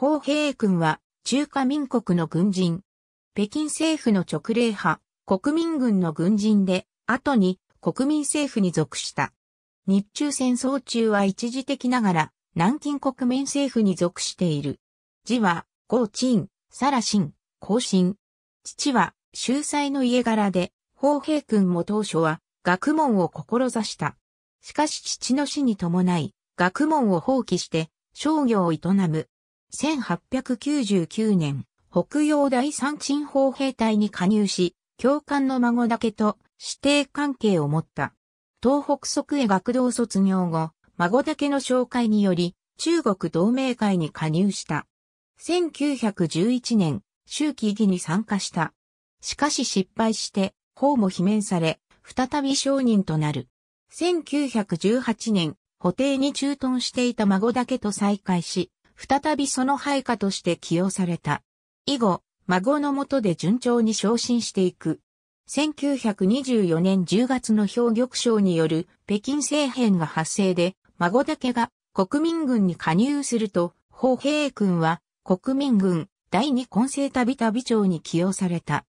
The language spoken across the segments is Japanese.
砲兵君は中華民国の軍人。北京政府の直令派、国民軍の軍人で、後に国民政府に属した。日中戦争中は一時的ながら、南京国民政府に属している。字は、高鎮、サラシン、高父は、秀才の家柄で、砲兵君も当初は、学問を志した。しかし父の死に伴い、学問を放棄して、商業を営む。1899年、北洋第三鎮砲兵隊に加入し、教官の孫だけと指定関係を持った。東北即位学童卒業後、孫だけの紹介により、中国同盟会に加入した。1911年、周期議に参加した。しかし失敗して、法も罷免され、再び商人となる。1918年、補定に駐屯していた孫だけと再会し、再びその配下として起用された。以後、孫のもとで順調に昇進していく。1924年10月の表玉賞による北京政変が発生で、孫だけが国民軍に加入すると、法平君は国民軍第二混成旅旅長に起用された。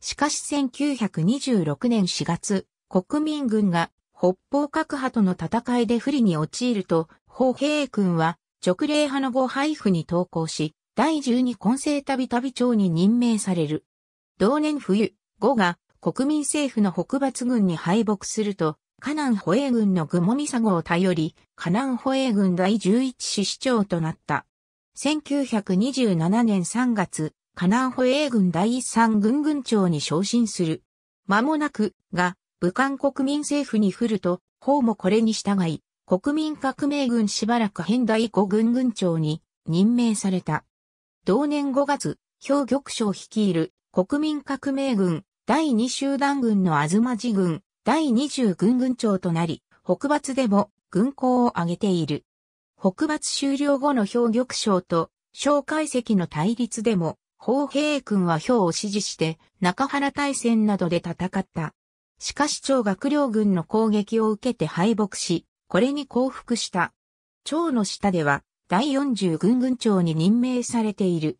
しかし1926年4月、国民軍が北方各派との戦いで不利に陥ると、法平君は直令派の後配布に投稿し、第十二混成旅旅長に任命される。同年冬、後が国民政府の北伐軍に敗北すると、河南保衛軍のグモミサゴを頼り、河南保衛軍第十一師師長となった。1927年3月、河南保衛軍第三軍軍長に昇進する。間もなく、が、武漢国民政府に降ると、法もこれに従い、国民革命軍しばらく変大五軍軍長に任命された。同年5月、兵玉将率いる国民革命軍第2集団軍の東寺軍第20軍軍長となり、北伐でも軍功を挙げている。北伐終了後の兵玉将と蒋介石の対立でも、砲兵軍は兵を支持して中原大戦などで戦った。しかし長学領軍の攻撃を受けて敗北し、これに降伏した。長の下では、第40軍軍長に任命されている。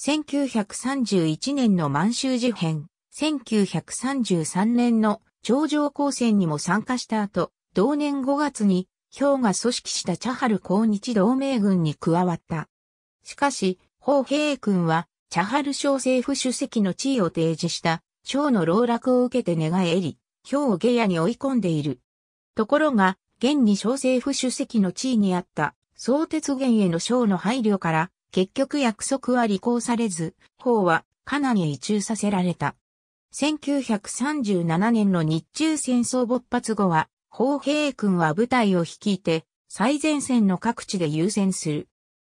1931年の満州事変、1933年の頂上高専にも参加した後、同年5月に、氷が組織した茶春抗日同盟軍に加わった。しかし、宝平君は、茶春小政府主席の地位を提示した、蝶の老落を受けて寝返り、氷を下野に追い込んでいる。ところが、現に小政府主席の地位にあった総鉄元への省の配慮から、結局約束は履行されず、法はかなに移中させられた。1937年の日中戦争勃発後は、法兵軍は部隊を率いて、最前線の各地で優先する。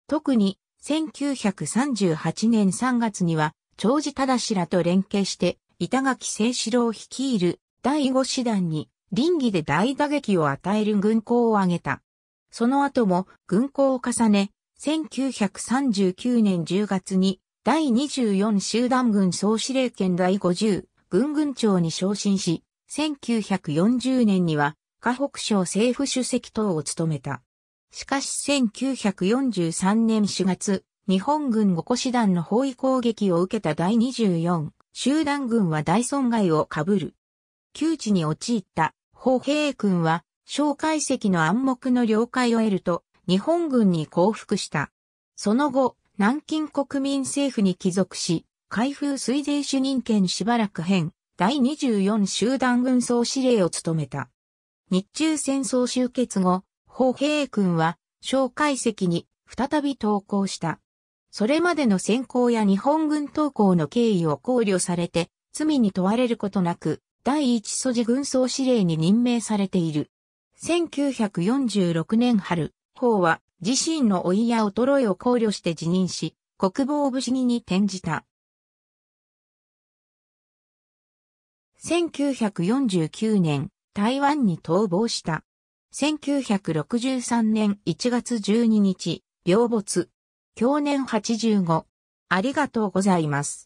特に、1938年3月には、長治忠らと連携して、板垣清志郎率いる第5師団に林義で大打撃を与える軍功を挙げた。その後も軍功を重ね、1939年10月に第24集団軍総司令権第50軍軍長に昇進し、1940年には河北省政府主席等を務めた。しかし1943年4月、日本軍五個師団の包囲攻撃を受けた第24集団軍は大損害を被る。窮地に陥った歩兵君は、蒋介石の暗黙の了解を得ると、日本軍に降伏した。その後、南京国民政府に帰属し、開封水税主任権しばらく編、第24集団軍総司令を務めた。日中戦争終結後、砲兵君は、蒋介石に再び投降した。それまでの先行や日本軍投降の経緯を考慮されて、罪に問われることなく、第一素地軍曹司令に任命されている。1946年春、法は自身の老いや衰えを考慮して辞任し、国防部主義に転じた。1949年、台湾に逃亡した。1963年1月12日、病没。去年85。ありがとうございます。